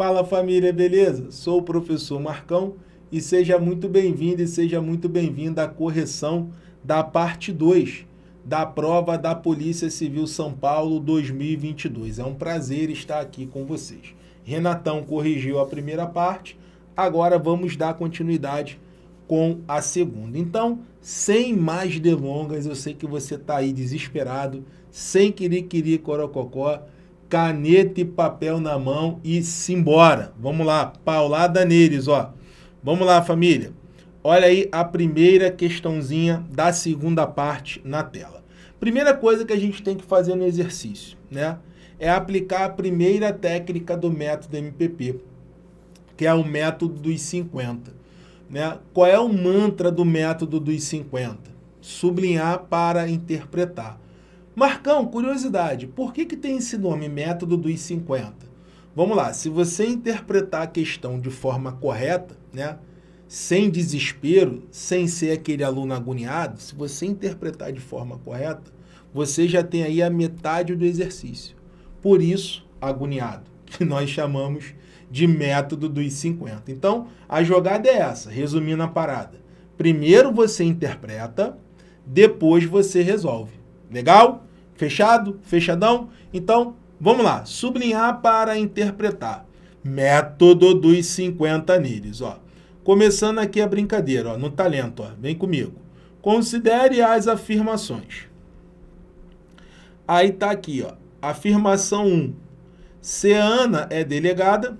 Fala família, beleza? Sou o professor Marcão e seja muito bem-vindo e seja muito bem-vinda à correção da parte 2 da prova da Polícia Civil São Paulo 2022. É um prazer estar aqui com vocês. Renatão corrigiu a primeira parte, agora vamos dar continuidade com a segunda. Então, sem mais delongas, eu sei que você está aí desesperado, sem querer querer corococó, caneta e papel na mão e simbora. Vamos lá, paulada neles, ó. Vamos lá, família. Olha aí a primeira questãozinha da segunda parte na tela. Primeira coisa que a gente tem que fazer no exercício, né? É aplicar a primeira técnica do método MPP, que é o método dos 50. Né? Qual é o mantra do método dos 50? Sublinhar para interpretar. Marcão, curiosidade, por que, que tem esse nome, método dos 50? Vamos lá, se você interpretar a questão de forma correta, né, sem desespero, sem ser aquele aluno agoniado, se você interpretar de forma correta, você já tem aí a metade do exercício. Por isso, agoniado, que nós chamamos de método dos 50. Então, a jogada é essa, resumindo a parada. Primeiro você interpreta, depois você resolve. Legal? Fechado? Fechadão? Então, vamos lá. Sublinhar para interpretar. Método dos 50 níveis, ó. Começando aqui a brincadeira, ó, no talento, ó. Vem comigo. Considere as afirmações. Aí tá aqui, ó. Afirmação 1. Se Ana é delegada,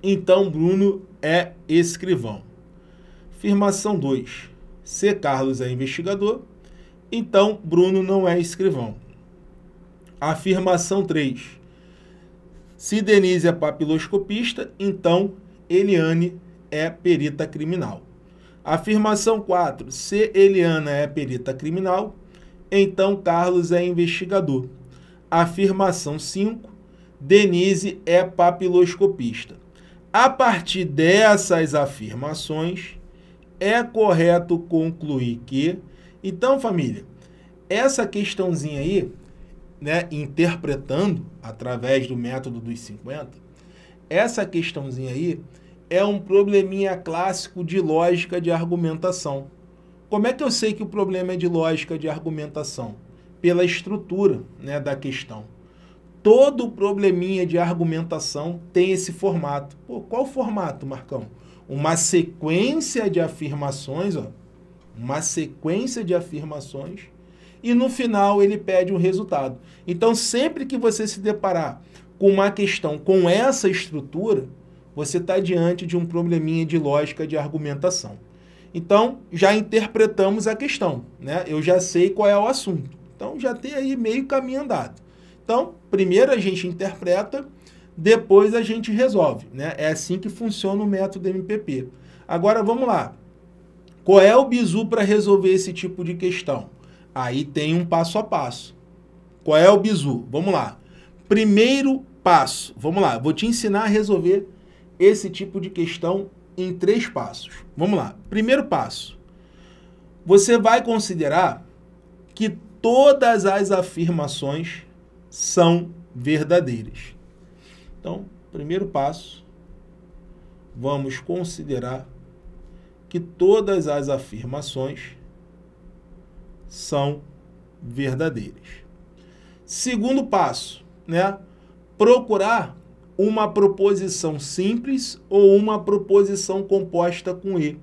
então Bruno é escrivão. Afirmação 2. Se Carlos é investigador, então, Bruno não é escrivão. Afirmação 3. Se Denise é papiloscopista, então Eliane é perita criminal. Afirmação 4. Se Eliana é perita criminal, então Carlos é investigador. Afirmação 5. Denise é papiloscopista. A partir dessas afirmações, é correto concluir que então, família, essa questãozinha aí, né, interpretando através do método dos 50, essa questãozinha aí é um probleminha clássico de lógica de argumentação. Como é que eu sei que o problema é de lógica de argumentação? Pela estrutura né, da questão. Todo probleminha de argumentação tem esse formato. Pô, qual formato, Marcão? Uma sequência de afirmações, ó, uma sequência de afirmações e no final ele pede um resultado. Então, sempre que você se deparar com uma questão com essa estrutura, você está diante de um probleminha de lógica de argumentação. Então, já interpretamos a questão, né? Eu já sei qual é o assunto. Então, já tem aí meio caminho andado. Então, primeiro a gente interpreta, depois a gente resolve, né? É assim que funciona o método MPP. Agora, vamos lá. Qual é o bizu para resolver esse tipo de questão? Aí tem um passo a passo. Qual é o bizu? Vamos lá. Primeiro passo. Vamos lá. Vou te ensinar a resolver esse tipo de questão em três passos. Vamos lá. Primeiro passo. Você vai considerar que todas as afirmações são verdadeiras. Então, primeiro passo, vamos considerar que todas as afirmações são verdadeiras. Segundo passo, né? Procurar uma proposição simples ou uma proposição composta com e.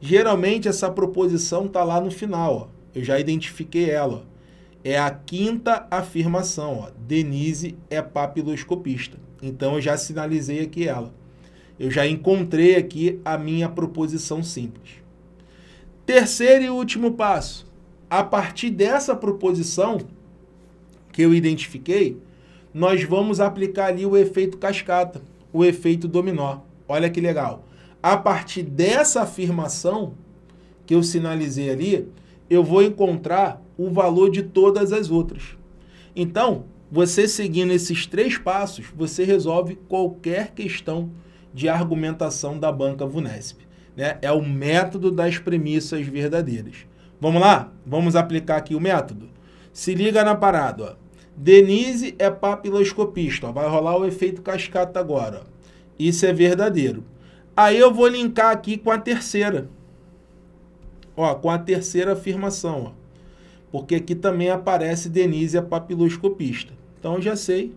Geralmente essa proposição tá lá no final, ó. Eu já identifiquei ela. É a quinta afirmação, ó. Denise é papiloscopista. Então eu já sinalizei aqui ela eu já encontrei aqui a minha proposição simples. Terceiro e último passo. A partir dessa proposição que eu identifiquei, nós vamos aplicar ali o efeito cascata, o efeito dominó. Olha que legal. A partir dessa afirmação que eu sinalizei ali, eu vou encontrar o valor de todas as outras. Então, você seguindo esses três passos, você resolve qualquer questão de argumentação da banca VUNESP. Né? É o método das premissas verdadeiras. Vamos lá? Vamos aplicar aqui o método. Se liga na parada. Ó. Denise é papiloscopista. Ó. Vai rolar o efeito cascata agora. Ó. Isso é verdadeiro. Aí eu vou linkar aqui com a terceira. Ó, com a terceira afirmação. Ó. Porque aqui também aparece Denise é papiloscopista. Então eu já sei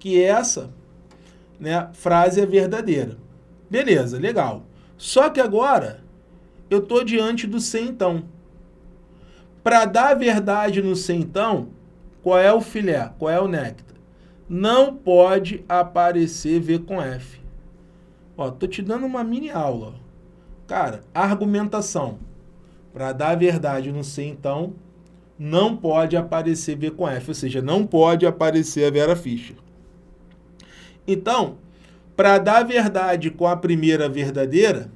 que essa né, frase é verdadeira. Beleza, legal. Só que agora eu estou diante do sem então. Para dar verdade no sem então, qual é o filé, qual é o néctar? Não pode aparecer V com F. Ó, tô te dando uma mini aula. Cara, argumentação. Para dar verdade no sem então, não pode aparecer V com F, ou seja, não pode aparecer a Vera Fischer. Então, para dar verdade com a primeira verdadeira,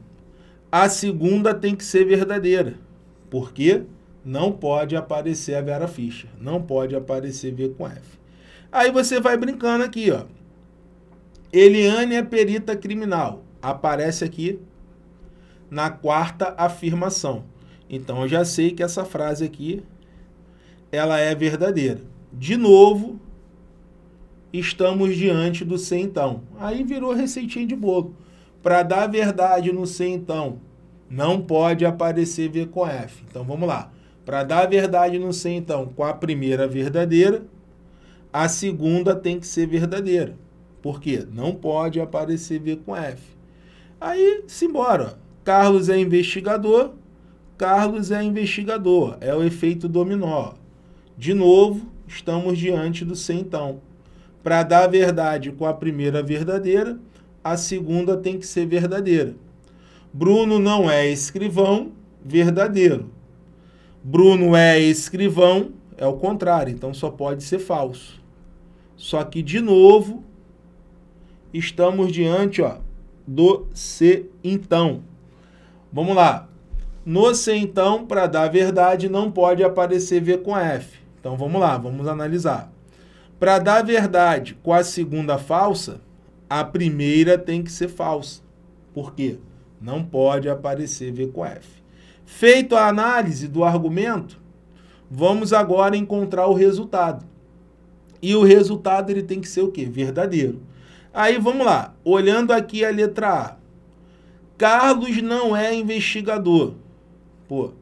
a segunda tem que ser verdadeira. Porque não pode aparecer a Vera Fischer, não pode aparecer V com F. Aí você vai brincando aqui, ó. Eliane é perita criminal. Aparece aqui na quarta afirmação. Então eu já sei que essa frase aqui ela é verdadeira. De novo, estamos diante do ser então. Aí virou receitinha de bolo. Para dar verdade no ser então, não pode aparecer V com F. Então vamos lá. Para dar verdade no ser então, com a primeira verdadeira, a segunda tem que ser verdadeira. Por quê? Não pode aparecer V com F. Aí, simbora. Carlos é investigador, Carlos é investigador. É o efeito dominó. De novo, estamos diante do ser então. Para dar a verdade com a primeira verdadeira, a segunda tem que ser verdadeira. Bruno não é escrivão verdadeiro. Bruno é escrivão, é o contrário, então só pode ser falso. Só que, de novo, estamos diante ó, do se então. Vamos lá. No se então, para dar verdade, não pode aparecer V com F. Então vamos lá, vamos analisar. Para dar verdade com a segunda falsa, a primeira tem que ser falsa. Por quê? Não pode aparecer V com F. Feito a análise do argumento, vamos agora encontrar o resultado. E o resultado ele tem que ser o quê? Verdadeiro. Aí vamos lá, olhando aqui a letra A. Carlos não é investigador. Pô,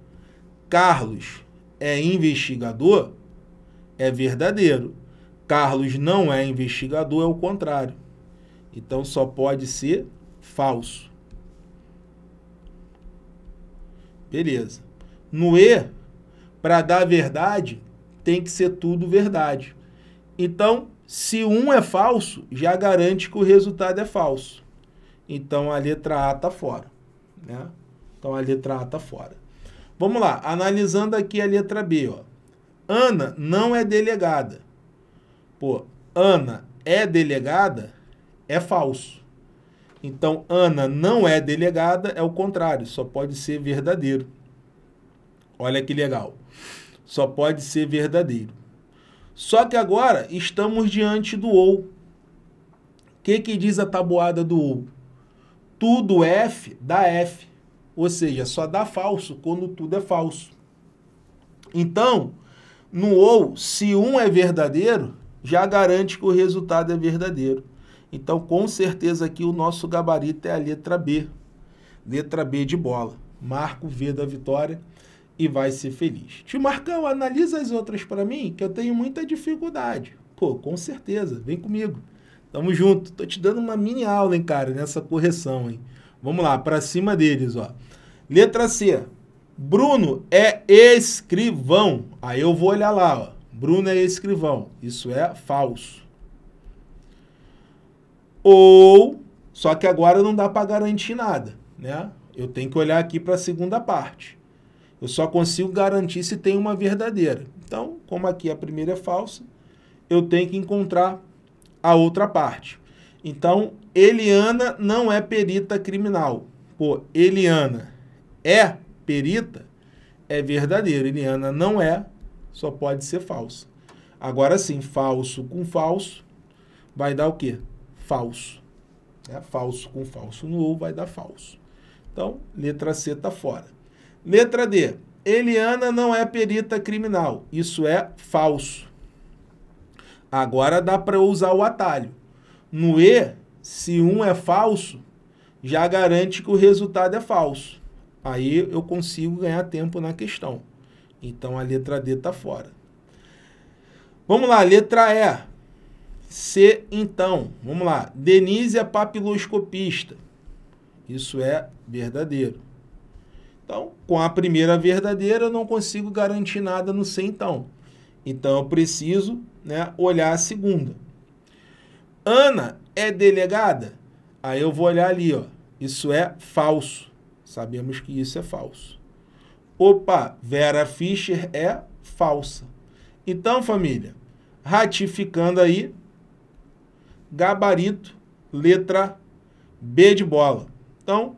Carlos é investigador? É verdadeiro. Carlos não é investigador, é o contrário. Então só pode ser falso. Beleza. No E, para dar verdade, tem que ser tudo verdade. Então, se um é falso, já garante que o resultado é falso. Então a letra A está fora. Né? Então a letra A está fora. Vamos lá, analisando aqui a letra B. Ó. Ana não é delegada pô, Ana é delegada, é falso. Então, Ana não é delegada, é o contrário, só pode ser verdadeiro. Olha que legal. Só pode ser verdadeiro. Só que agora estamos diante do ou. O que, que diz a tabuada do ou? Tudo F dá F. Ou seja, só dá falso quando tudo é falso. Então, no ou, se um é verdadeiro, já garante que o resultado é verdadeiro. Então, com certeza aqui o nosso gabarito é a letra B. Letra B de bola. Marco V da vitória e vai ser feliz. Tio Marcão, analisa as outras para mim, que eu tenho muita dificuldade. Pô, com certeza, vem comigo. Tamo junto. Tô te dando uma mini aula, hein, cara, nessa correção, hein. Vamos lá, para cima deles, ó. Letra C. Bruno é escrivão. Aí eu vou olhar lá, ó. Bruno é escrivão. Isso é falso. Ou, só que agora não dá para garantir nada, né? Eu tenho que olhar aqui para a segunda parte. Eu só consigo garantir se tem uma verdadeira. Então, como aqui a primeira é falsa, eu tenho que encontrar a outra parte. Então, Eliana não é perita criminal. Pô, Eliana é perita, é verdadeiro. Eliana não é, só pode ser falso. Agora sim, falso com falso vai dar o quê? Falso. É, falso com falso ou vai dar falso. Então, letra C está fora. Letra D. Eliana não é perita criminal. Isso é falso. Agora dá para usar o atalho. No E, se um é falso, já garante que o resultado é falso. Aí eu consigo ganhar tempo na questão. Então a letra D está fora. Vamos lá, letra E. C, então. Vamos lá. Denise é papiloscopista. Isso é verdadeiro. Então, com a primeira verdadeira, eu não consigo garantir nada no C, então. Então, eu preciso né, olhar a segunda. Ana é delegada? Aí eu vou olhar ali, ó. Isso é falso. Sabemos que isso é falso opa, Vera Fischer é falsa. Então, família, ratificando aí, gabarito, letra B de bola. Então,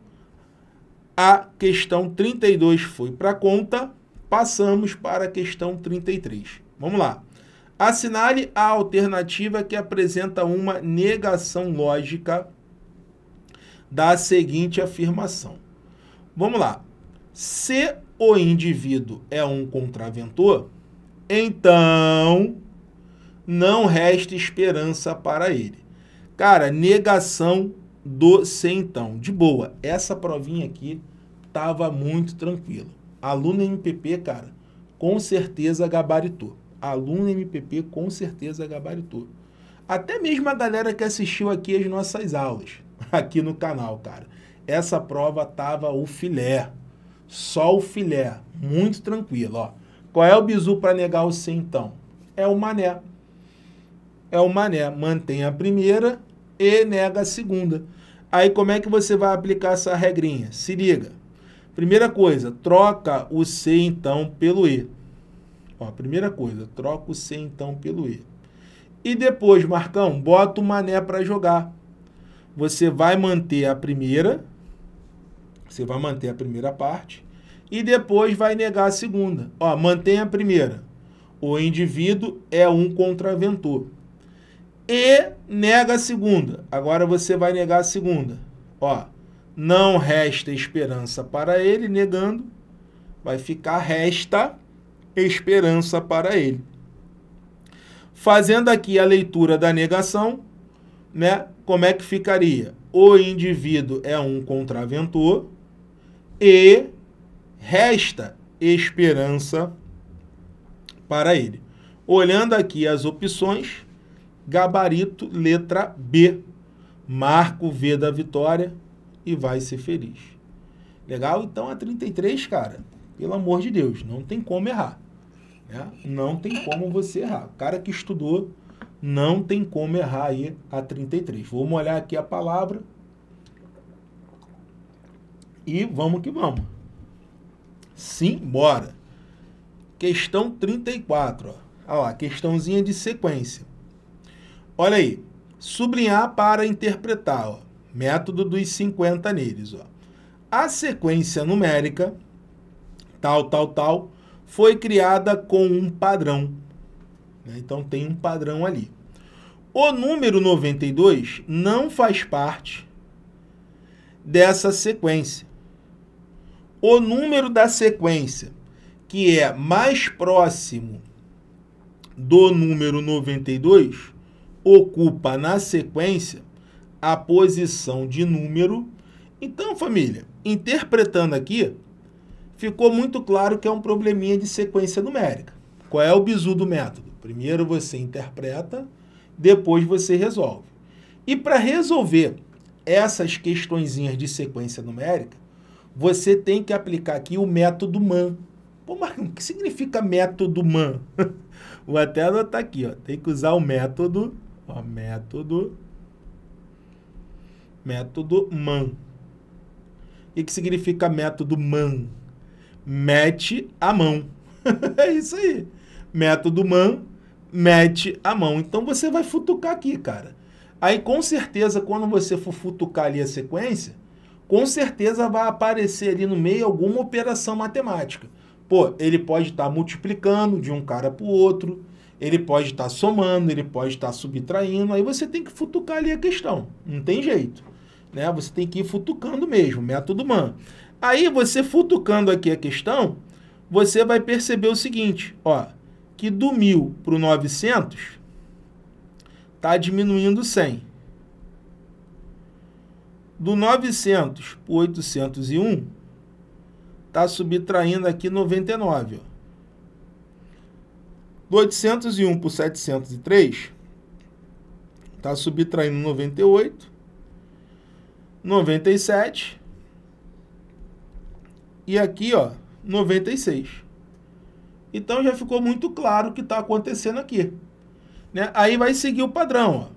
a questão 32 foi para conta, passamos para a questão 33. Vamos lá. Assinale a alternativa que apresenta uma negação lógica da seguinte afirmação. Vamos lá. Se o indivíduo é um contraventor, então não resta esperança para ele. Cara, negação do sem então. De boa, essa provinha aqui tava muito tranquila. Aluno MPP, cara, com certeza gabaritou. Aluno MPP com certeza gabaritou. Até mesmo a galera que assistiu aqui as nossas aulas aqui no canal, cara. Essa prova tava o filé. Só o filé, muito tranquilo, ó. Qual é o bizu para negar o C então? É o mané. É o mané, mantém a primeira e nega a segunda. Aí como é que você vai aplicar essa regrinha? Se liga. Primeira coisa, troca o C então pelo E. Ó, primeira coisa, troca o C então pelo E. E depois, Marcão, bota o mané para jogar. Você vai manter a primeira você vai manter a primeira parte e depois vai negar a segunda. Ó, mantém a primeira. O indivíduo é um contraventor. E nega a segunda. Agora você vai negar a segunda. Ó, não resta esperança para ele negando, vai ficar resta esperança para ele. Fazendo aqui a leitura da negação, né? Como é que ficaria? O indivíduo é um contraventor e resta esperança para ele. Olhando aqui as opções, gabarito, letra B. Marca o V da vitória e vai ser feliz. Legal? Então é a 33, cara, pelo amor de Deus, não tem como errar. Né? Não tem como você errar. O cara que estudou não tem como errar aí a 33. Vamos olhar aqui a palavra e vamos que vamos. Simbora. Questão 34. Olha lá, questãozinha de sequência. Olha aí. Sublinhar para interpretar. Ó. Método dos 50 neles. Ó. A sequência numérica, tal, tal, tal, foi criada com um padrão. Né? Então tem um padrão ali. O número 92 não faz parte dessa sequência o número da sequência que é mais próximo do número 92 ocupa na sequência a posição de número. Então, família, interpretando aqui, ficou muito claro que é um probleminha de sequência numérica. Qual é o bizu do método? Primeiro você interpreta, depois você resolve. E para resolver essas questõezinhas de sequência numérica, você tem que aplicar aqui o método MAN. Pô, Marcão, o que significa método MAN? Vou até anotar aqui, ó. Tem que usar o método, ó, método, método MAN. O que significa método MAN? Mete a mão. é isso aí. Método MAN, mete a mão. Então você vai futucar aqui, cara. Aí com certeza quando você for futucar ali a sequência, com certeza vai aparecer ali no meio alguma operação matemática. Pô, ele pode estar tá multiplicando de um cara para o outro, ele pode estar tá somando, ele pode estar tá subtraindo, aí você tem que futucar ali a questão, não tem jeito. Né? Você tem que ir futucando mesmo, método MAN. Aí você futucando aqui a questão, você vai perceber o seguinte, ó, que do 1000 para o 900 está diminuindo 100. Do 900 para o 801, está subtraindo aqui 99. Ó. Do 801 por 703, está subtraindo 98, 97 e aqui, ó, 96. Então já ficou muito claro o que está acontecendo aqui. Né? Aí vai seguir o padrão, ó.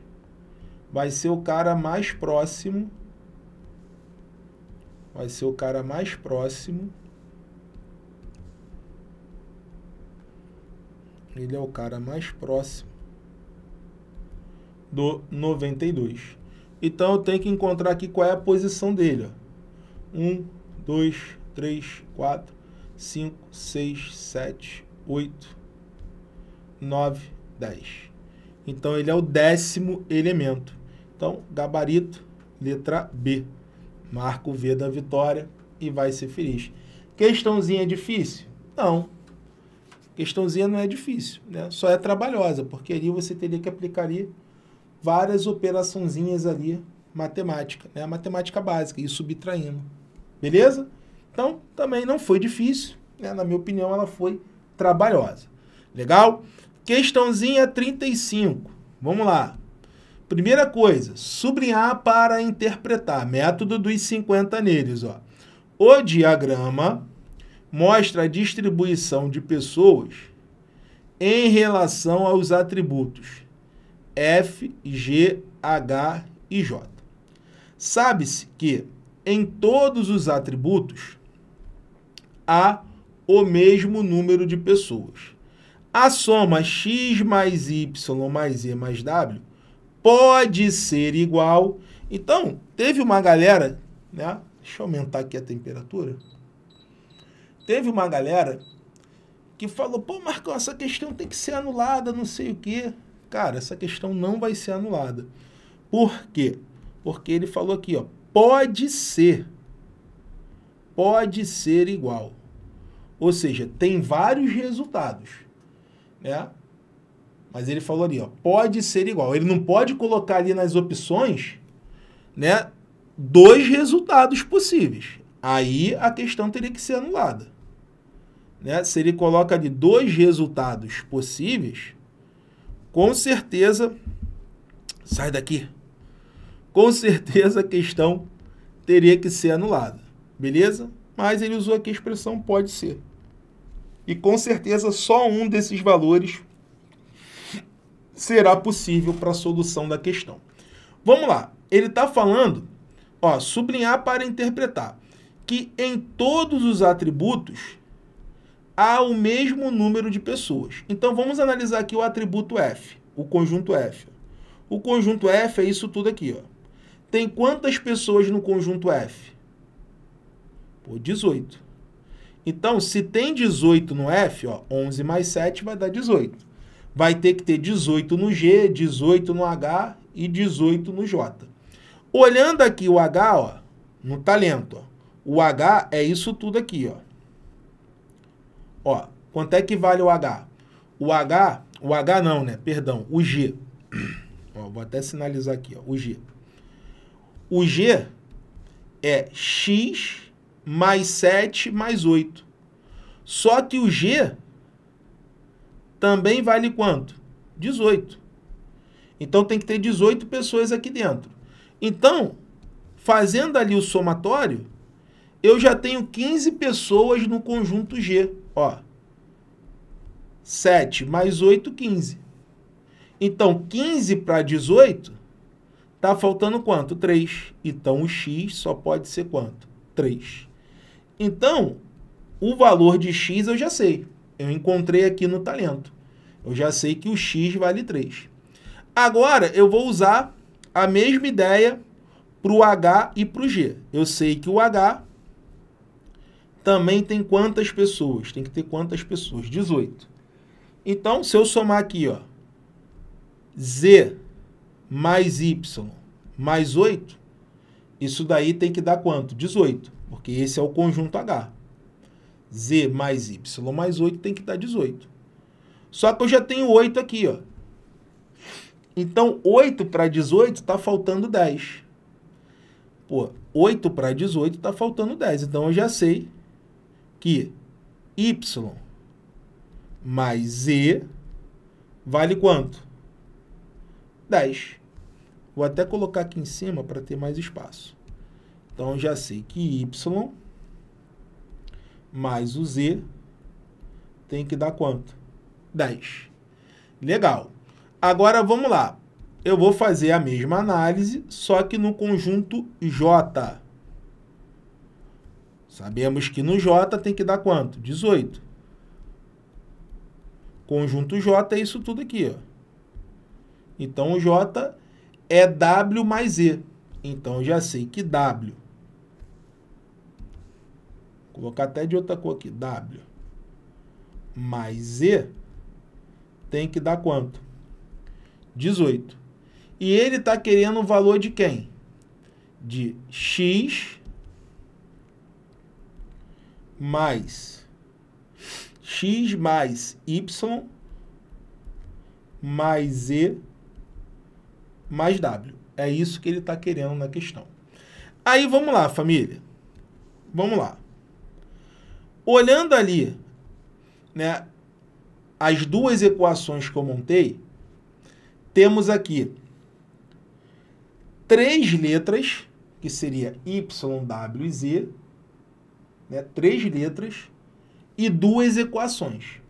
vai ser o cara mais próximo. Vai ser o cara mais próximo. Ele é o cara mais próximo do 92. Então eu tenho que encontrar aqui qual é a posição dele. 1, 2, 3, 4, 5, 6, 7, 8, 9, 10. Então ele é o décimo elemento. Então, gabarito, letra B. Marca o V da vitória e vai ser feliz. Questãozinha difícil? Não. Questãozinha não é difícil, né? Só é trabalhosa, porque ali você teria que aplicar ali várias operaçãozinhas ali, matemática, né? Matemática básica e subtraindo. Beleza? Então, também não foi difícil, né? Na minha opinião, ela foi trabalhosa. Legal? Questãozinha 35. Vamos lá. Primeira coisa, sublinhar para interpretar. Método dos 50 neles. Ó. O diagrama mostra a distribuição de pessoas em relação aos atributos F, G, H e J. Sabe-se que em todos os atributos há o mesmo número de pessoas. A soma x mais y mais e mais w pode ser igual. Então, teve uma galera, né? Deixa eu aumentar aqui a temperatura. Teve uma galera que falou, pô, Marcão, essa questão tem que ser anulada, não sei o quê. Cara, essa questão não vai ser anulada. Por quê? Porque ele falou aqui, ó, pode ser. Pode ser igual. Ou seja, tem vários resultados. Né? Mas ele falou ali, ó, pode ser igual. Ele não pode colocar ali nas opções, né, dois resultados possíveis. Aí a questão teria que ser anulada. Né? Se ele coloca ali dois resultados possíveis, com certeza sai daqui. Com certeza a questão teria que ser anulada. Beleza? Mas ele usou aqui a expressão pode ser. E com certeza só um desses valores será possível para a solução da questão. Vamos lá, ele está falando, ó, sublinhar para interpretar, que em todos os atributos há o mesmo número de pessoas. Então vamos analisar aqui o atributo F, o conjunto F. O conjunto F é isso tudo aqui, ó. Tem quantas pessoas no conjunto F? Pô, 18. Então, se tem 18 no F, ó, 11 mais 7 vai dar 18 vai ter que ter 18 no G, 18 no H e 18 no J. Olhando aqui o H, ó, no talento, tá ó, o H é isso tudo aqui, ó. Ó, quanto é que vale o H? O H, o H não, né? Perdão, o G. Ó, vou até sinalizar aqui, ó, o G. O G é x mais 7 mais 8. Só que o G também vale quanto? 18. Então tem que ter 18 pessoas aqui dentro. Então, fazendo ali o somatório, eu já tenho 15 pessoas no conjunto G. Ó, 7 mais 8, 15. Então, 15 para 18, tá faltando quanto? 3. Então, o x só pode ser quanto? 3. Então, o valor de x eu já sei eu encontrei aqui no talento. Eu já sei que o X vale 3. Agora eu vou usar a mesma ideia para o H e para o G. Eu sei que o H também tem quantas pessoas? Tem que ter quantas pessoas? 18. Então, se eu somar aqui, ó, Z mais Y mais 8, isso daí tem que dar quanto? 18, porque esse é o conjunto H. Z mais Y mais 8 tem que dar 18. Só que eu já tenho 8 aqui, ó. Então, 8 para 18 está faltando 10. Pô, 8 para 18 está faltando 10. Então, eu já sei que Y mais Z vale quanto? 10. Vou até colocar aqui em cima para ter mais espaço. Então, eu já sei que Y mais o Z tem que dar quanto? 10. Legal. Agora vamos lá. Eu vou fazer a mesma análise, só que no conjunto J. Sabemos que no J tem que dar quanto? 18. Conjunto J é isso tudo aqui. Ó. Então o J é W mais E. Então já sei que W colocar até de outra cor aqui, W, mais Z, tem que dar quanto? 18. E ele está querendo o valor de quem? De X mais X mais Y mais Z mais W. É isso que ele está querendo na questão. Aí vamos lá, família. Vamos lá. Olhando ali, né, as duas equações que eu montei, temos aqui três letras, que seria y, w e z, né, três letras e duas equações.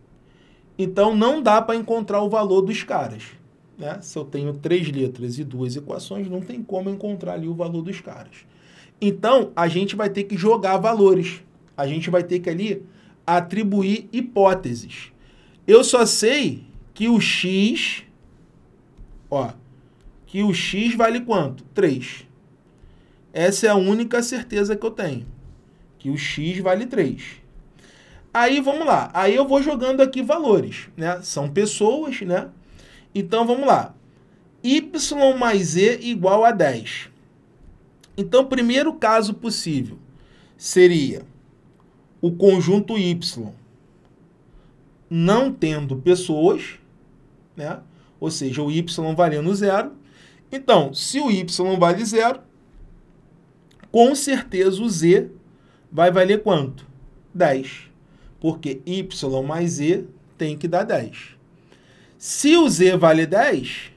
Então não dá para encontrar o valor dos caras. Né? Se eu tenho três letras e duas equações, não tem como encontrar ali o valor dos caras. Então a gente vai ter que jogar valores. A gente vai ter que ali atribuir hipóteses. Eu só sei que o x, ó, que o x vale quanto? 3. Essa é a única certeza que eu tenho, que o x vale 3. Aí vamos lá, aí eu vou jogando aqui valores, né? São pessoas, né? Então vamos lá. y mais e igual a 10. Então, primeiro caso possível seria o conjunto Y não tendo pessoas, né? ou seja, o Y valendo zero. Então, se o Y vale zero, com certeza o Z vai valer quanto? 10. Porque Y mais Z tem que dar 10. Se o Z vale 10,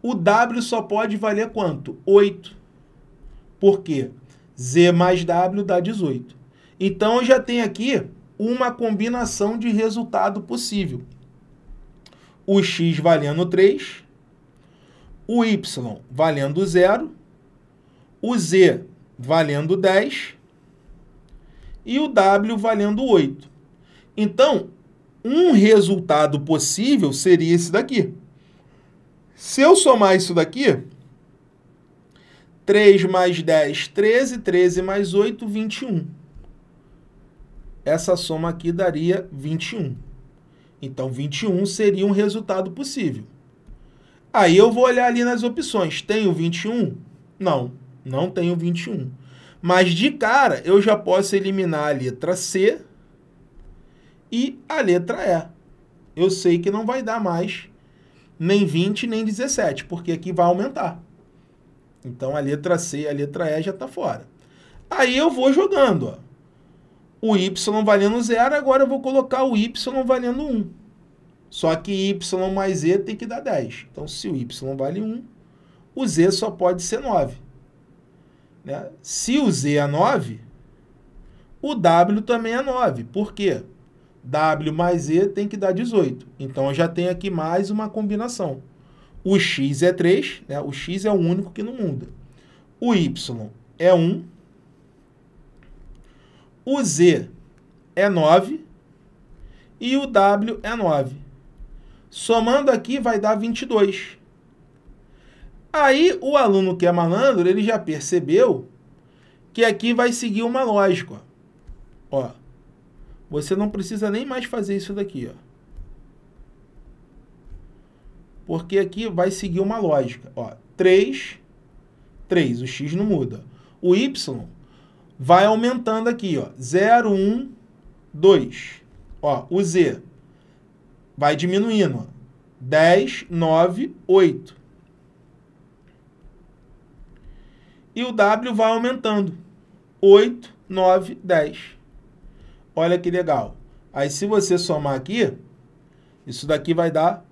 o W só pode valer quanto? 8. Por quê? Z mais W dá 18. Então eu já tenho aqui uma combinação de resultado possível. O x valendo 3, o y valendo 0, o z valendo 10 e o w valendo 8. Então, um resultado possível seria esse daqui. Se eu somar isso daqui, 3 mais 10, 13, 13 mais 8, 21 essa soma aqui daria 21. Então, 21 seria um resultado possível. Aí eu vou olhar ali nas opções. Tenho 21? Não, não tenho 21. Mas de cara, eu já posso eliminar a letra C e a letra E. Eu sei que não vai dar mais nem 20, nem 17, porque aqui vai aumentar. Então, a letra C e a letra E já está fora. Aí eu vou jogando, ó o y valendo zero, agora eu vou colocar o y valendo 1. Só que y mais z tem que dar 10. Então, se o y vale 1, o z só pode ser 9. Né? Se o z é 9, o w também é 9. Por quê? w mais z tem que dar 18. Então, eu já tenho aqui mais uma combinação. O x é 3, né? o x é o único que não muda. O y é 1 o Z é 9 e o W é 9. Somando aqui vai dar 22. Aí o aluno que é malandro, ele já percebeu que aqui vai seguir uma lógica. Ó, você não precisa nem mais fazer isso daqui, ó. Porque aqui vai seguir uma lógica. Ó, 3, 3, o x não muda. O y vai aumentando aqui, ó. 0, 1, 2. Ó, o Z vai diminuindo, 10, 9, 8. E o W vai aumentando. 8, 9, 10. Olha que legal. Aí, se você somar aqui, isso daqui vai dar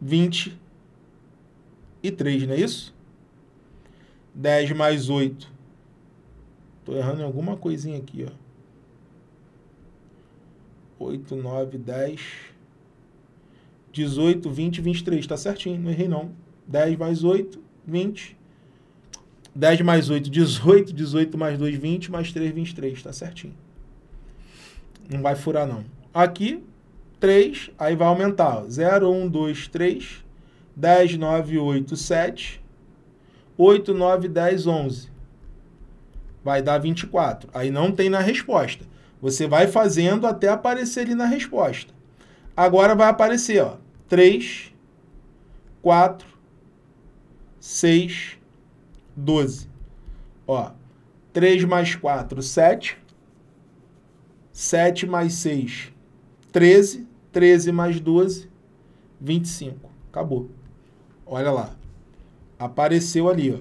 23, não é isso? 10 mais 8 Tô errando em alguma coisinha aqui, ó. 8, 9, 10, 18, 20, 23. Tá certinho, não errei não. 10 mais 8, 20. 10 mais 8, 18. 18 mais 2, 20. Mais 3, 23. Tá certinho. Não vai furar, não. Aqui, 3, aí vai aumentar. 0, 1, 2, 3. 10, 9, 8, 7. 8, 9, 10, 11 vai dar 24. Aí não tem na resposta. Você vai fazendo até aparecer ali na resposta. Agora vai aparecer, ó, 3, 4, 6, 12. Ó, 3 mais 4, 7. 7 mais 6, 13. 13 mais 12, 25. Acabou. Olha lá. Apareceu ali, ó.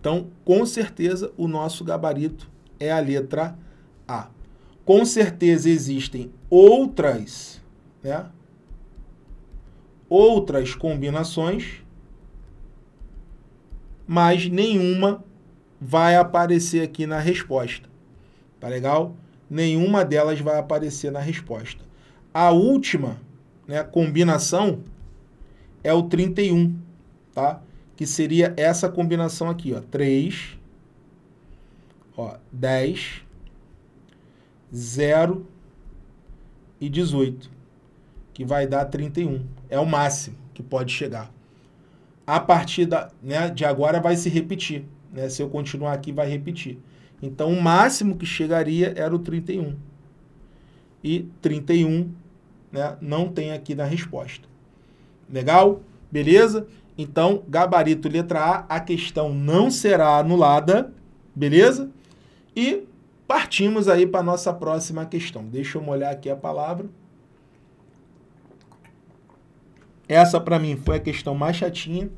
Então, com certeza, o nosso gabarito é a letra A. Com certeza existem outras, né? Outras combinações, mas nenhuma vai aparecer aqui na resposta. Tá legal? Nenhuma delas vai aparecer na resposta. A última, né, combinação é o 31, tá? que seria essa combinação aqui, ó, 3, ó, 10, 0 e 18, que vai dar 31. É o máximo que pode chegar. A partir da, né, de agora vai se repetir. Né? Se eu continuar aqui, vai repetir. Então, o máximo que chegaria era o 31. E 31 né, não tem aqui na resposta. Legal? Beleza? Então, gabarito letra A, a questão não será anulada, beleza? E partimos aí para a nossa próxima questão. Deixa eu molhar aqui a palavra. Essa para mim foi a questão mais chatinha.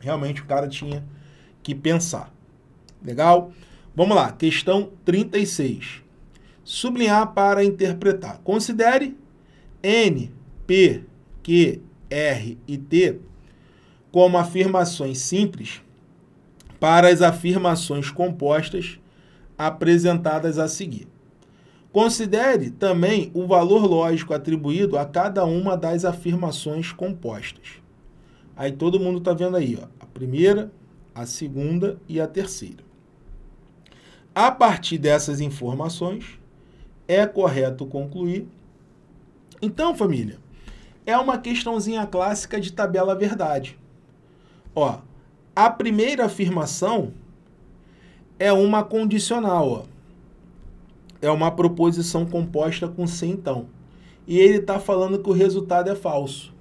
Realmente o cara tinha que pensar. Legal? Vamos lá, questão 36. Sublinhar para interpretar. Considere N, P, Q, R e T como afirmações simples para as afirmações compostas apresentadas a seguir. Considere também o valor lógico atribuído a cada uma das afirmações compostas. Aí todo mundo está vendo aí, ó, a primeira, a segunda e a terceira. A partir dessas informações, é correto concluir. Então, família, é uma questãozinha clássica de tabela verdade. Ó, a primeira afirmação é uma condicional, ó. É uma proposição composta com se então. E ele está falando que o resultado é falso.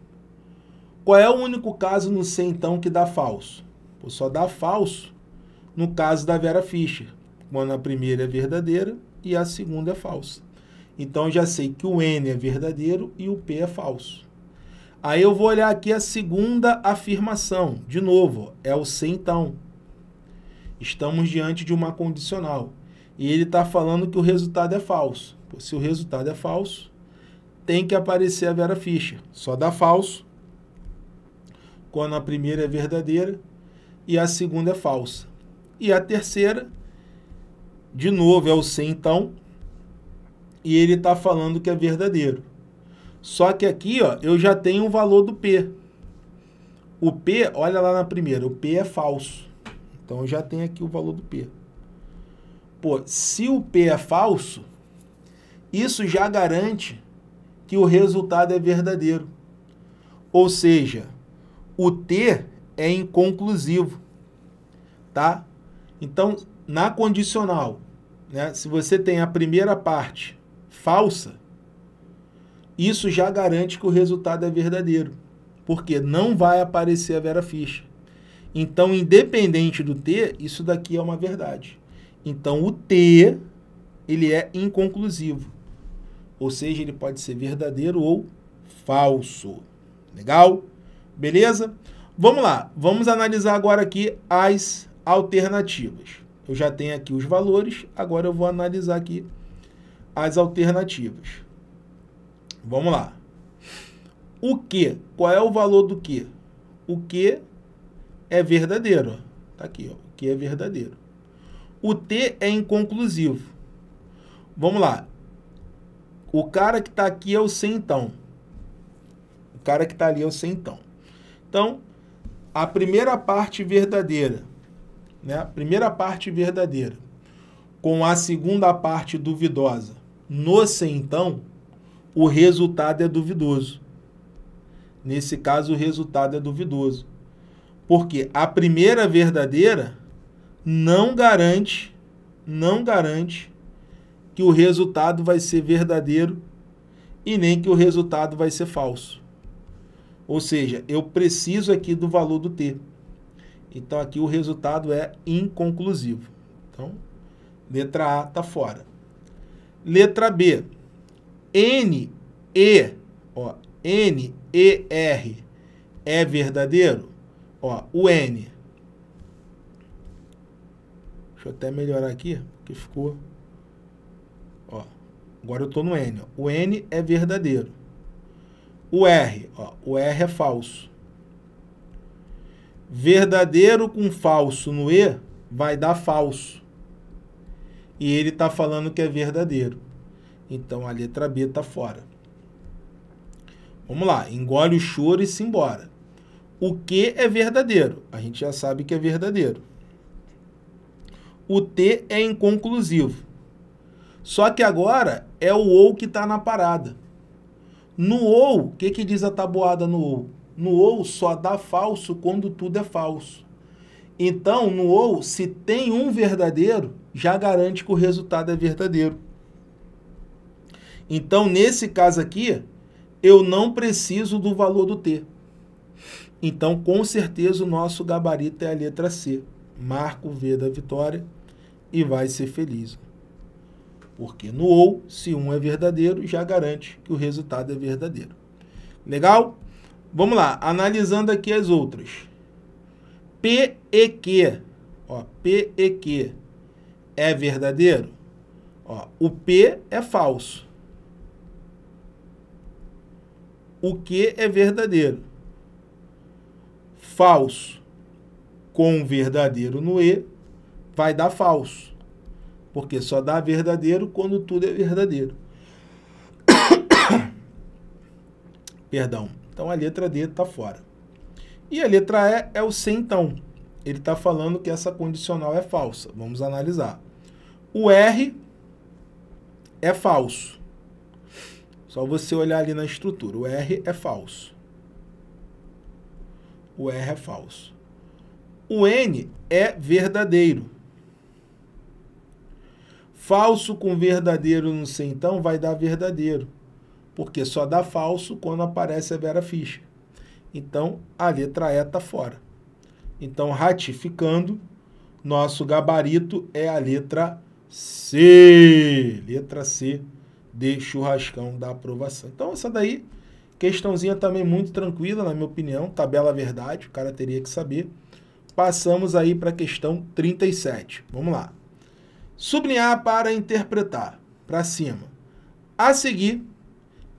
Qual é o único caso no se então que dá falso? Pô, só dá falso no caso da Vera Fischer, quando a primeira é verdadeira e a segunda é falsa. Então já sei que o N é verdadeiro e o P é falso. Aí eu vou olhar aqui a segunda afirmação. De novo, é o se então. Estamos diante de uma condicional. E ele está falando que o resultado é falso. Se o resultado é falso, tem que aparecer a vera ficha. Só dá falso quando a primeira é verdadeira e a segunda é falsa. E a terceira, de novo, é o se então. E ele está falando que é verdadeiro. Só que aqui, ó, eu já tenho o valor do P. O P, olha lá na primeira, o P é falso. Então eu já tenho aqui o valor do P. Pô, se o P é falso, isso já garante que o resultado é verdadeiro. Ou seja, o T é inconclusivo, tá? Então, na condicional, né, se você tem a primeira parte falsa, isso já garante que o resultado é verdadeiro, porque não vai aparecer a vera ficha. Então, independente do T, isso daqui é uma verdade. Então, o T, ele é inconclusivo. Ou seja, ele pode ser verdadeiro ou falso. Legal? Beleza? Vamos lá. Vamos analisar agora aqui as alternativas. Eu já tenho aqui os valores, agora eu vou analisar aqui as alternativas. Vamos lá. O que? Qual é o valor do que? O que é verdadeiro. Tá aqui, ó. O que é verdadeiro. O T é inconclusivo. Vamos lá. O cara que está aqui é o sem então. O cara que está ali é o sem então. Então, a primeira parte verdadeira, né? A primeira parte verdadeira com a segunda parte duvidosa. No sem então, o resultado é duvidoso. Nesse caso, o resultado é duvidoso. Porque a primeira verdadeira não garante, não garante que o resultado vai ser verdadeiro e nem que o resultado vai ser falso. Ou seja, eu preciso aqui do valor do t. Então aqui o resultado é inconclusivo. Então, letra A está fora. Letra B. N-E, ó, N-E-R é verdadeiro? Ó, o N. Deixa eu até melhorar aqui, que ficou... Ó, agora eu tô no N. Ó. O N é verdadeiro. O R, ó, o R é falso. Verdadeiro com falso no E vai dar falso. E ele está falando que é verdadeiro. Então a letra B está fora. Vamos lá, engole o choro e se embora. O que é verdadeiro? A gente já sabe que é verdadeiro. O T é inconclusivo. Só que agora é o ou que está na parada. No ou, o que, que diz a tabuada no ou? No ou só dá falso quando tudo é falso. Então, no ou, se tem um verdadeiro, já garante que o resultado é verdadeiro. Então, nesse caso aqui, eu não preciso do valor do T. Então, com certeza, o nosso gabarito é a letra C. Marco V da vitória e vai ser feliz. Porque no OU, se um é verdadeiro, já garante que o resultado é verdadeiro. Legal? Vamos lá, analisando aqui as outras. P e q, ó, q é verdadeiro? Ó, o P é falso. o que é verdadeiro. Falso com verdadeiro no E vai dar falso. Porque só dá verdadeiro quando tudo é verdadeiro. Perdão. Então a letra D está fora. E a letra E é o se então. Ele está falando que essa condicional é falsa. Vamos analisar. O R é falso. Só você olhar ali na estrutura. O R é falso. O R é falso. O N é verdadeiro. Falso com verdadeiro no C, então, vai dar verdadeiro. Porque só dá falso quando aparece a Vera Fischer. Então, a letra E está fora. Então, ratificando, nosso gabarito é a letra C. Letra C de churrascão da aprovação. Então, essa daí, questãozinha também muito tranquila, na minha opinião, tabela verdade, o cara teria que saber. Passamos aí para a questão 37. Vamos lá. Sublinhar para interpretar. Para cima. A seguir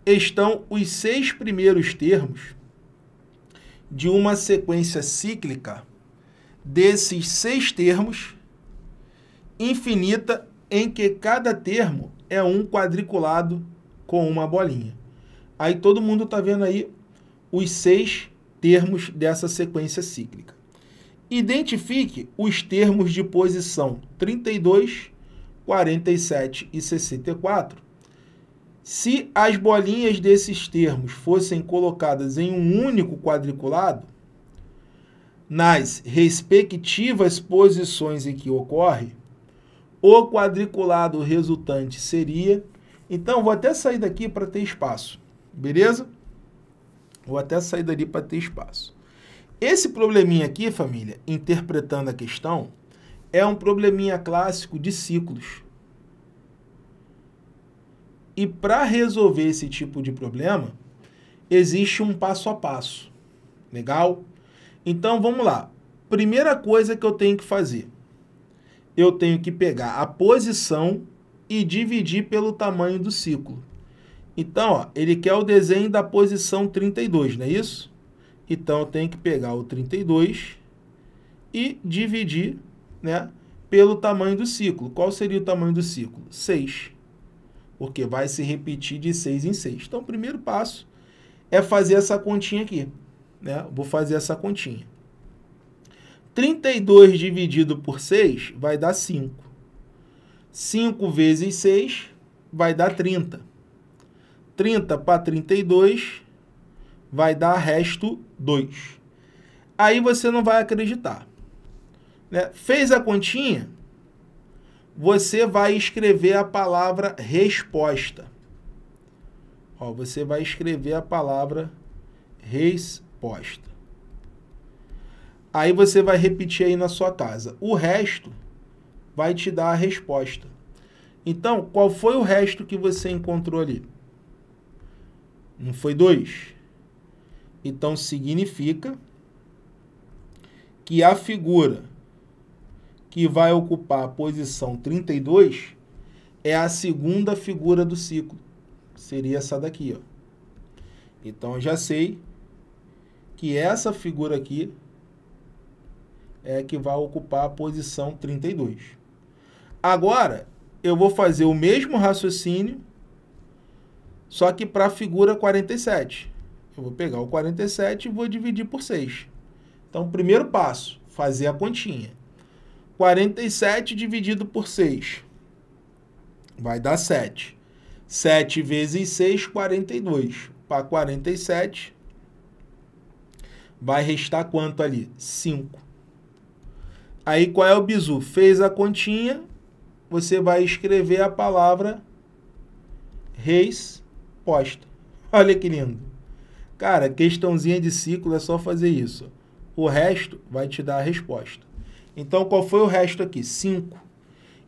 estão os seis primeiros termos de uma sequência cíclica desses seis termos infinita em que cada termo é um quadriculado com uma bolinha. Aí todo mundo está vendo aí os seis termos dessa sequência cíclica. Identifique os termos de posição 32, 47 e 64. Se as bolinhas desses termos fossem colocadas em um único quadriculado, nas respectivas posições em que ocorre, o quadriculado resultante seria... Então, vou até sair daqui para ter espaço, beleza? Vou até sair dali para ter espaço. Esse probleminha aqui, família, interpretando a questão, é um probleminha clássico de ciclos. E para resolver esse tipo de problema, existe um passo a passo. Legal? Então vamos lá. Primeira coisa que eu tenho que fazer: eu tenho que pegar a posição e dividir pelo tamanho do ciclo. Então, ó, ele quer o desenho da posição 32, não é isso? Então, eu tenho que pegar o 32 e dividir né, pelo tamanho do ciclo. Qual seria o tamanho do ciclo? 6. Porque vai se repetir de 6 em 6. Então, o primeiro passo é fazer essa continha aqui. Né? Vou fazer essa continha. 32 dividido por 6 vai dar 5. 5 vezes 6 vai dar 30. 30 para 32 vai dar resto 2. Aí você não vai acreditar. Né? Fez a continha? Você vai escrever a palavra resposta. Ó, você vai escrever a palavra resposta. Aí você vai repetir aí na sua casa. O resto vai te dar a resposta. Então, qual foi o resto que você encontrou ali? Não foi dois. Então, significa que a figura que vai ocupar a posição 32 é a segunda figura do ciclo. Seria essa daqui, ó. Então, eu já sei que essa figura aqui é, que vai ocupar a posição 32. Agora, eu vou fazer o mesmo raciocínio, só que para a figura 47. Eu vou pegar o 47 e vou dividir por 6. Então, primeiro passo, fazer a continha. 47 dividido por 6 vai dar 7. 7 vezes 6, 42. Para 47, vai restar quanto ali? 5. Aí qual é o bizu? Fez a continha, você vai escrever a palavra reis posta. Olha que lindo. Cara, questãozinha de ciclo é só fazer isso. O resto vai te dar a resposta. Então, qual foi o resto aqui? 5.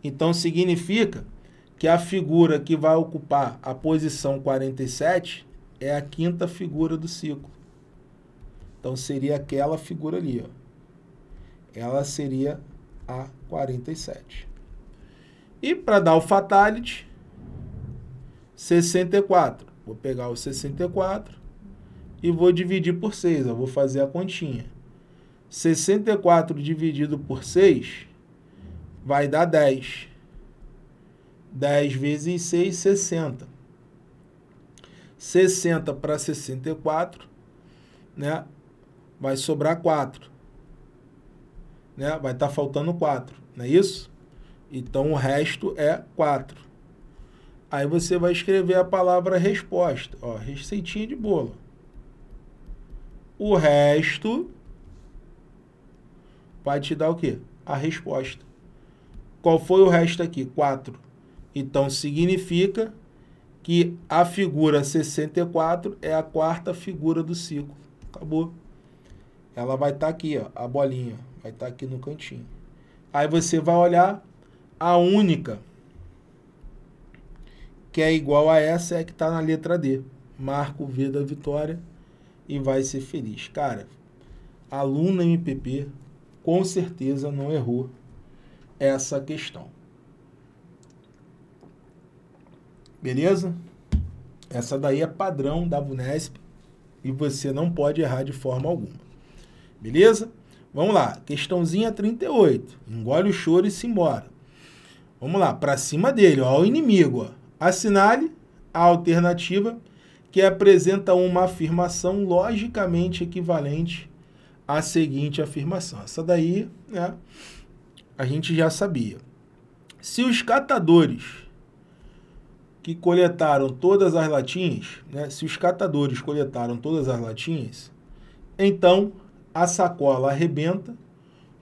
Então, significa que a figura que vai ocupar a posição 47 é a quinta figura do ciclo. Então, seria aquela figura ali, ó ela seria a 47. E para dar o fatality, 64. Vou pegar o 64 e vou dividir por 6. Eu vou fazer a continha. 64 dividido por 6 vai dar 10. 10 vezes 6, 60. 60 para 64, né? Vai sobrar 4 né, vai estar tá faltando 4, não é isso? Então o resto é 4. Aí você vai escrever a palavra resposta, ó, receitinha de bolo. O resto vai te dar o quê? A resposta. Qual foi o resto aqui? 4. Então significa que a figura 64 é a quarta figura do ciclo. Acabou. Ela vai estar tá aqui, ó, a bolinha. Vai estar tá aqui no cantinho. Aí você vai olhar a única que é igual a essa é que está na letra D. Marca o V da vitória e vai ser feliz. Cara, aluna MPP com certeza não errou essa questão. Beleza? Essa daí é padrão da Vunesp e você não pode errar de forma alguma. Beleza? Vamos lá, questãozinha 38. Engole o choro e se embora. Vamos lá, para cima dele, ó, o inimigo. Ó. Assinale a alternativa que apresenta uma afirmação logicamente equivalente à seguinte afirmação. Essa daí, né, a gente já sabia. Se os catadores que coletaram todas as latinhas, né, se os catadores coletaram todas as latinhas, então a sacola arrebenta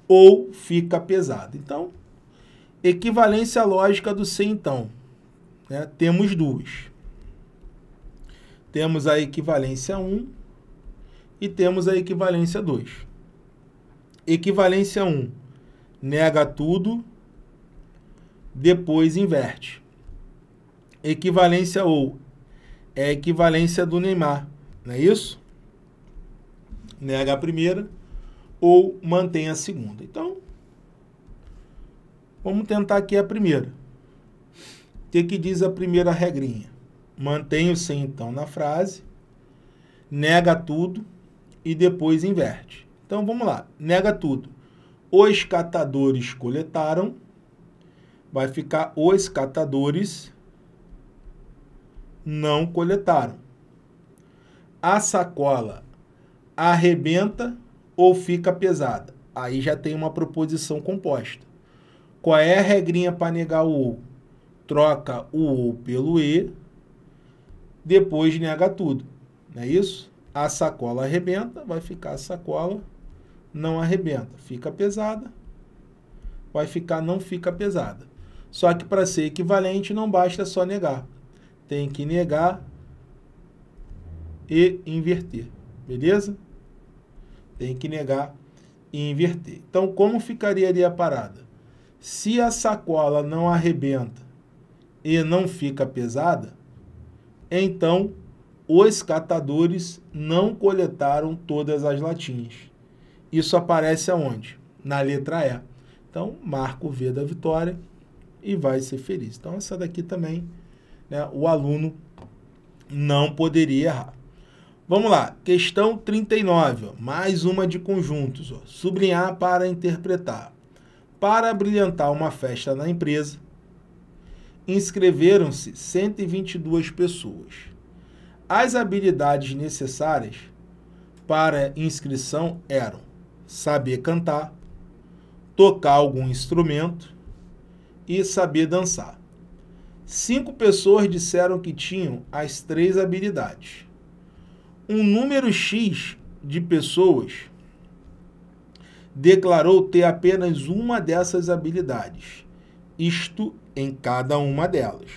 ou fica pesada. Então, equivalência lógica do C, então. Né? Temos duas. Temos a equivalência 1 e temos a equivalência 2. Equivalência 1 nega tudo, depois inverte. Equivalência ou é equivalência do Neymar, não é isso? nega né, a primeira ou mantém a segunda. Então, vamos tentar aqui a primeira. O que, que diz a primeira regrinha? Mantém o sem então na frase, nega tudo e depois inverte. Então vamos lá, nega tudo. Os catadores coletaram, vai ficar os catadores não coletaram. A sacola arrebenta ou fica pesada. Aí já tem uma proposição composta. Qual é a regrinha para negar o ou? Troca o ou pelo e, depois nega tudo. Não é isso? A sacola arrebenta, vai ficar a sacola não arrebenta. Fica pesada, vai ficar não fica pesada. Só que para ser equivalente não basta só negar. Tem que negar e inverter. Beleza? Tem que negar e inverter. Então, como ficaria ali a parada? Se a sacola não arrebenta e não fica pesada, então os catadores não coletaram todas as latinhas. Isso aparece aonde? Na letra E. Então, marca o V da vitória e vai ser feliz. Então, essa daqui também, né, o aluno não poderia errar. Vamos lá, questão 39, ó, mais uma de conjuntos. Ó, sublinhar para interpretar. Para brilhantar uma festa na empresa, inscreveram-se 122 pessoas. As habilidades necessárias para inscrição eram saber cantar, tocar algum instrumento e saber dançar. Cinco pessoas disseram que tinham as três habilidades um número X de pessoas declarou ter apenas uma dessas habilidades, isto em cada uma delas.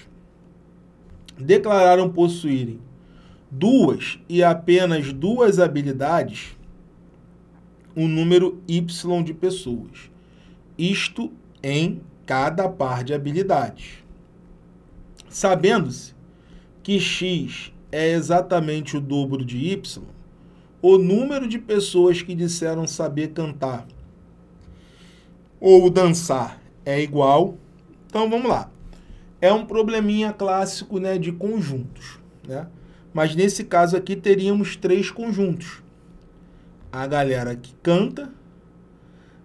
Declararam possuírem duas e apenas duas habilidades, um número Y de pessoas, isto em cada par de habilidades. Sabendo-se que X é exatamente o dobro de Y, o número de pessoas que disseram saber cantar ou dançar é igual. Então vamos lá. É um probleminha clássico né, de conjuntos. Né? Mas nesse caso aqui teríamos três conjuntos: a galera que canta,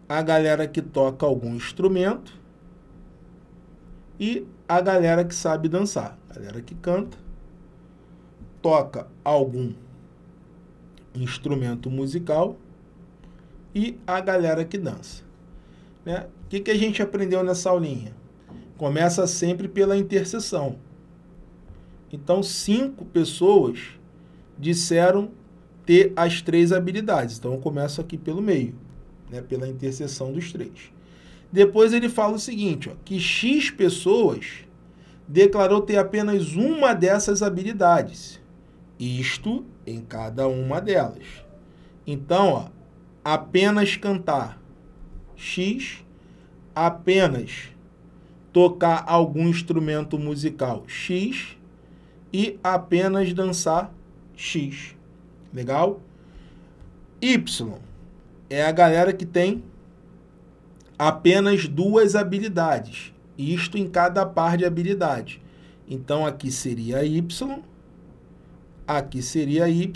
a galera que toca algum instrumento e a galera que sabe dançar. A galera que canta, toca algum instrumento musical e a galera que dança. Né? O que, que a gente aprendeu nessa aulinha? Começa sempre pela interseção. Então, cinco pessoas disseram ter as três habilidades. Então, eu começo aqui pelo meio, né? pela interseção dos três. Depois ele fala o seguinte, ó, que X pessoas declarou ter apenas uma dessas habilidades isto em cada uma delas. Então, ó, apenas cantar X, apenas tocar algum instrumento musical X e apenas dançar X. Legal? Y é a galera que tem apenas duas habilidades, isto em cada par de habilidade. Então aqui seria Y Aqui seria y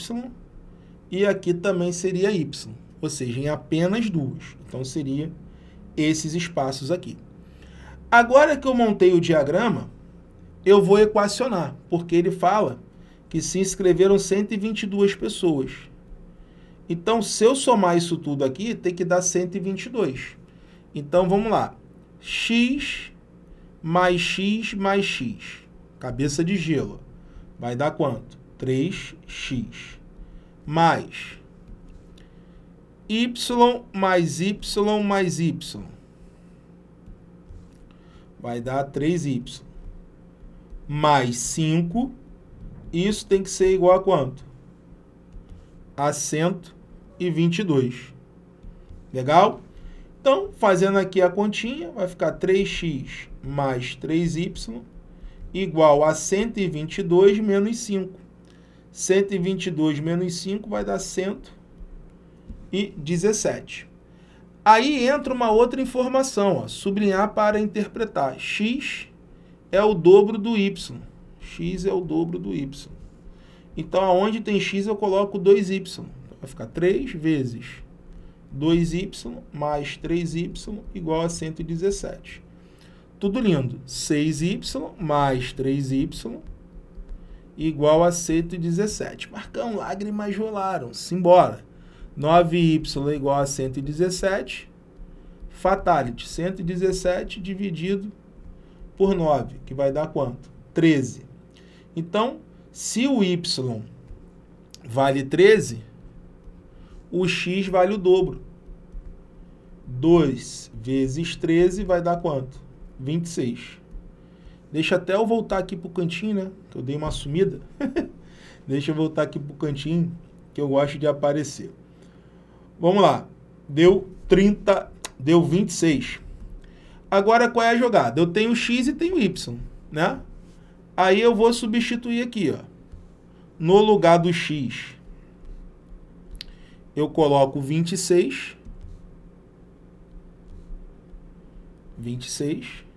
e aqui também seria y, ou seja, em apenas duas. Então, seria esses espaços aqui. Agora que eu montei o diagrama, eu vou equacionar, porque ele fala que se inscreveram 122 pessoas. Então, se eu somar isso tudo aqui, tem que dar 122. Então, vamos lá. x mais x mais x, cabeça de gelo, vai dar quanto? 3x mais y mais y mais y. Vai dar 3y. Mais 5. Isso tem que ser igual a quanto? A 122. Legal? Então, fazendo aqui a continha, vai ficar 3x mais 3y igual a 122 menos 5. 122 menos 5 vai dar 117. Aí entra uma outra informação, ó, sublinhar para interpretar. x é o dobro do y. x é o dobro do y. Então, aonde tem x, eu coloco 2y. Vai ficar 3 vezes 2y mais 3y igual a 117. Tudo lindo. 6y mais 3y igual a 117. Marcão, lágrimas rolaram, simbora. 9y igual a 117. Fatality, 117 dividido por 9, que vai dar quanto? 13. Então, se o y vale 13, o x vale o dobro. 2 vezes 13 vai dar quanto? 26. Deixa até eu voltar aqui pro cantinho, né? Que eu dei uma sumida. Deixa eu voltar aqui pro cantinho, que eu gosto de aparecer. Vamos lá. Deu 30, deu 26. Agora qual é a jogada? Eu tenho X e tenho Y, né? Aí eu vou substituir aqui, ó. No lugar do X, eu coloco 26. 26.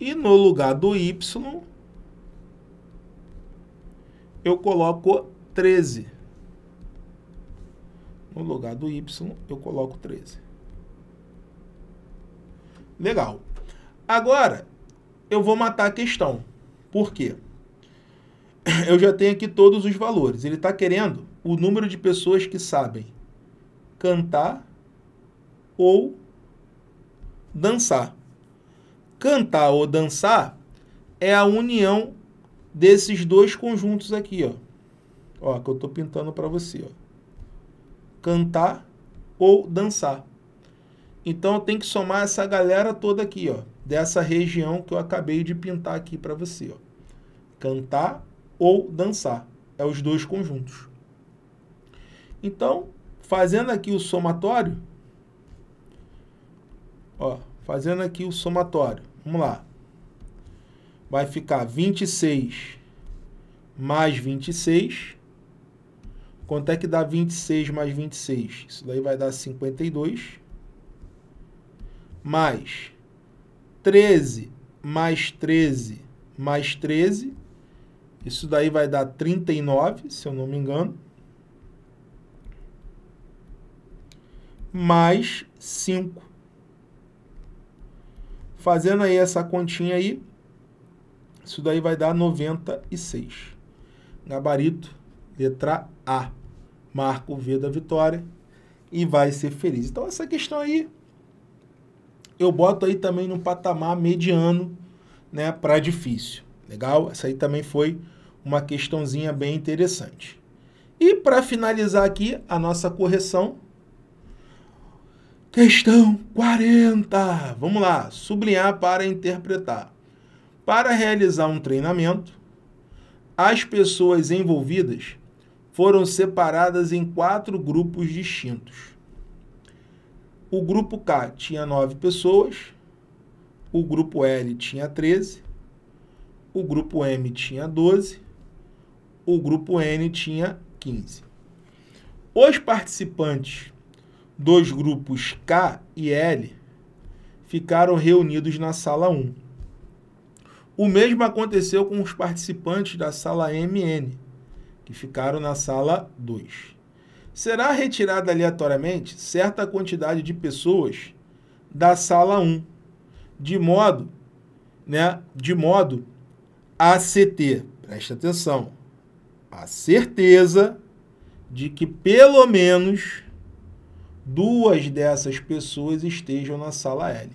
E no lugar do Y, eu coloco 13. No lugar do Y, eu coloco 13. Legal. Agora, eu vou matar a questão. Por quê? Eu já tenho aqui todos os valores. Ele está querendo o número de pessoas que sabem cantar ou dançar. Cantar ou dançar é a união desses dois conjuntos aqui, ó. Ó, que eu estou pintando para você, ó. Cantar ou dançar. Então eu tenho que somar essa galera toda aqui, ó, dessa região que eu acabei de pintar aqui para você, ó. Cantar ou dançar, é os dois conjuntos. Então, fazendo aqui o somatório, ó, fazendo aqui o somatório Vamos lá. Vai ficar 26 mais 26. Quanto é que dá 26 mais 26? Isso daí vai dar 52. Mais 13 mais 13 mais 13. Isso daí vai dar 39, se eu não me engano. Mais 5. Fazendo aí essa continha aí, isso daí vai dar 96. Gabarito, letra A. Marca o V da vitória e vai ser feliz. Então essa questão aí eu boto aí também no patamar mediano, né, para difícil. Legal? Essa aí também foi uma questãozinha bem interessante. E para finalizar aqui a nossa correção, Questão 40. Vamos lá, sublinhar para interpretar. Para realizar um treinamento, as pessoas envolvidas foram separadas em quatro grupos distintos. O grupo K tinha nove pessoas, o grupo L tinha 13, o grupo M tinha 12, o grupo N tinha 15. Os participantes dos grupos K e L ficaram reunidos na sala 1. O mesmo aconteceu com os participantes da sala MN, que ficaram na sala 2. Será retirada aleatoriamente certa quantidade de pessoas da sala 1, de modo, né, de modo a CT, preste atenção, a certeza de que pelo menos duas dessas pessoas estejam na sala L.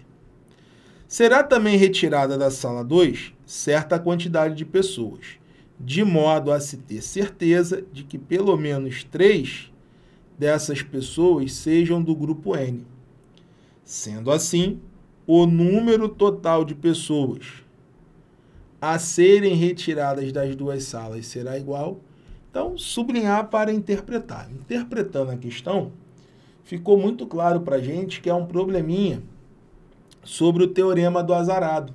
Será também retirada da sala 2 certa quantidade de pessoas, de modo a se ter certeza de que pelo menos três dessas pessoas sejam do grupo N. Sendo assim, o número total de pessoas a serem retiradas das duas salas será igual. Então, sublinhar para interpretar. Interpretando a questão, ficou muito claro para a gente que é um probleminha sobre o teorema do azarado.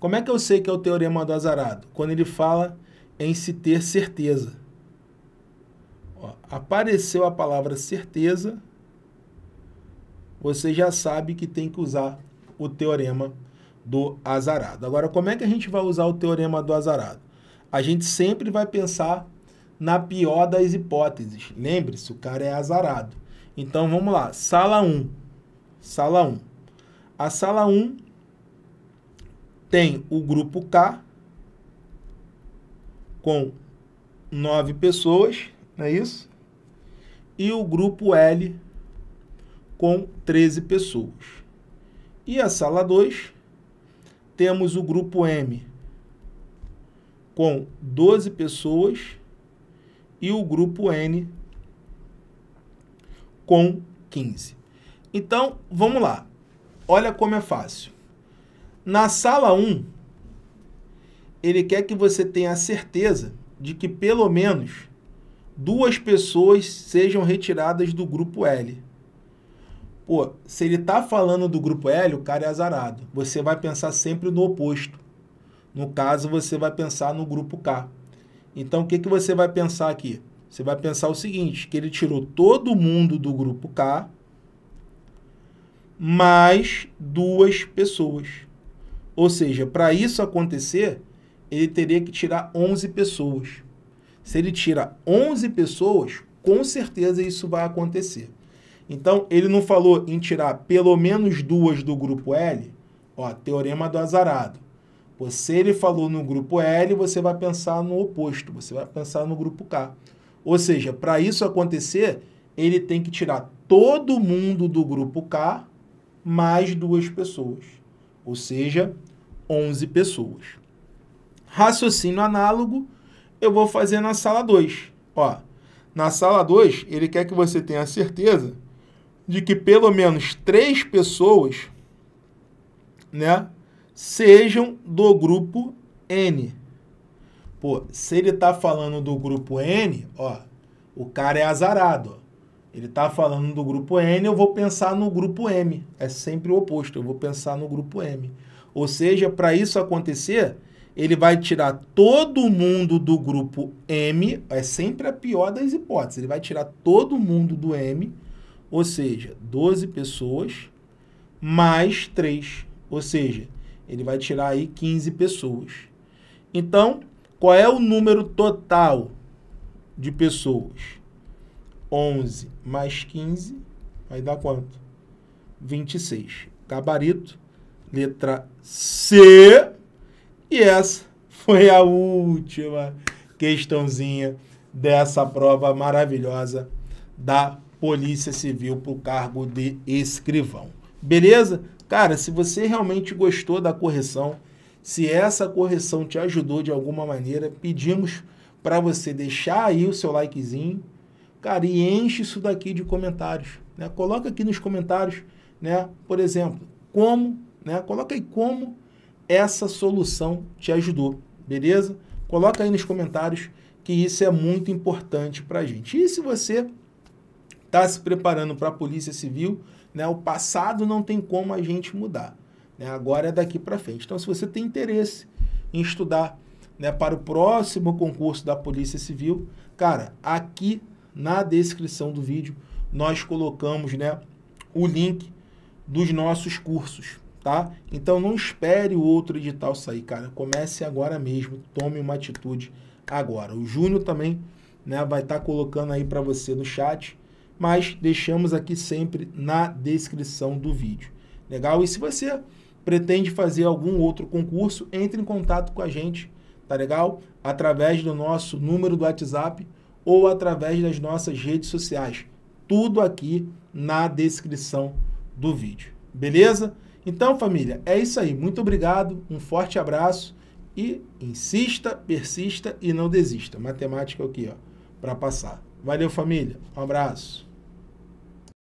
Como é que eu sei que é o teorema do azarado? Quando ele fala em se ter certeza. Ó, apareceu a palavra certeza, você já sabe que tem que usar o teorema do azarado. Agora, como é que a gente vai usar o teorema do azarado? A gente sempre vai pensar na pior das hipóteses. Lembre-se, o cara é azarado. Então vamos lá, sala 1. Sala 1. A sala 1 tem o grupo K com 9 pessoas, não é isso? E o grupo L com 13 pessoas. E a sala 2 temos o grupo M com 12 pessoas e o grupo N com 15. Então, vamos lá. Olha como é fácil. Na sala 1, ele quer que você tenha a certeza de que pelo menos duas pessoas sejam retiradas do grupo L. Pô, se ele tá falando do grupo L, o cara é azarado. Você vai pensar sempre no oposto. No caso, você vai pensar no grupo K. Então, o que, que você vai pensar aqui? Você vai pensar o seguinte, que ele tirou todo mundo do grupo K, mais duas pessoas. Ou seja, para isso acontecer, ele teria que tirar 11 pessoas. Se ele tira 11 pessoas, com certeza isso vai acontecer. Então, ele não falou em tirar pelo menos duas do grupo L? Ó, teorema do azarado. se ele falou no grupo L, você vai pensar no oposto, você vai pensar no grupo K. Ou seja, para isso acontecer, ele tem que tirar todo mundo do grupo K mais duas pessoas, ou seja, 11 pessoas. Raciocínio análogo eu vou fazer na sala 2. Ó, na sala 2, ele quer que você tenha certeza de que pelo menos três pessoas né, sejam do grupo N. Pô, se ele tá falando do grupo N, ó, o cara é azarado. Ó. Ele tá falando do grupo N, eu vou pensar no grupo M. É sempre o oposto, eu vou pensar no grupo M. Ou seja, para isso acontecer, ele vai tirar todo mundo do grupo M, é sempre a pior das hipóteses. Ele vai tirar todo mundo do M, ou seja, 12 pessoas mais 3, ou seja, ele vai tirar aí 15 pessoas. Então, qual é o número total de pessoas? 11 mais 15 vai dar quanto? 26. Gabarito, letra C. E essa foi a última questãozinha dessa prova maravilhosa da Polícia Civil para o cargo de escrivão. Beleza? Cara, se você realmente gostou da correção, se essa correção te ajudou de alguma maneira, pedimos para você deixar aí o seu likezinho, cara, e enche isso daqui de comentários, né? Coloca aqui nos comentários, né? Por exemplo, como, né? Coloca aí como essa solução te ajudou, beleza? Coloca aí nos comentários que isso é muito importante para a gente. E se você está se preparando para a Polícia Civil, né, o passado não tem como a gente mudar. Né? Agora é daqui para frente. Então, se você tem interesse em estudar né, para o próximo concurso da Polícia Civil, cara, aqui na descrição do vídeo nós colocamos né, o link dos nossos cursos, tá? Então não espere o outro edital sair, cara. Comece agora mesmo, tome uma atitude agora. O Júnior também né, vai estar tá colocando aí para você no chat, mas deixamos aqui sempre na descrição do vídeo. Legal? E se você pretende fazer algum outro concurso, entre em contato com a gente, tá legal? Através do nosso número do WhatsApp ou através das nossas redes sociais. Tudo aqui na descrição do vídeo. Beleza? Então, família, é isso aí. Muito obrigado, um forte abraço e insista, persista e não desista. Matemática aqui, é ó, para passar. Valeu, família. Um abraço.